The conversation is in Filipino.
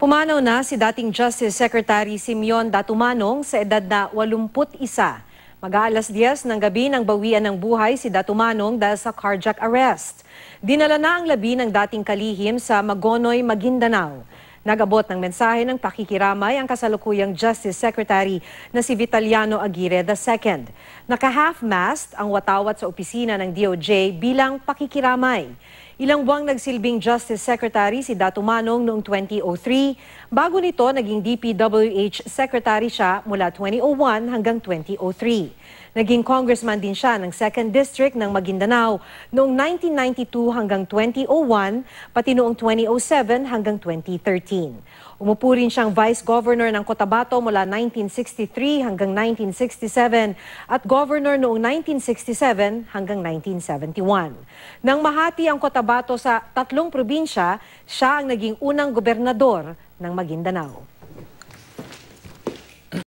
Pumanaw na si dating Justice Secretary Simeon Datumanong sa edad na 81. Mag-aalas 10 ng gabi ng bawian ng buhay si Datumanong dahil sa cardiac arrest. Dinala na ang labi ng dating kalihim sa Magonoy, Maguindanao. Nagabot ng mensahe ng pakikiramay ang kasalukuyang Justice Secretary na si Vitaliano Aguirre II. Naka-half-mast ang watawat sa opisina ng DOJ bilang pakikiramay. Ilang buwang nagsilbing Justice Secretary si Dato Manong noong 2003. Bago nito, naging DPWH Secretary siya mula 2001 hanggang 2003. Naging Congressman din siya ng 2nd District ng Maguindanao noong 1992 hanggang 2001, pati noong 2007 hanggang 2013. Umupo rin siyang Vice Governor ng Cotabato mula 1963 hanggang 1967 at Governor noong 1967 hanggang 1971. Nang mahati ang Cotabato sa tatlong probinsya, siya ang naging unang gobernador ng Maguindanao.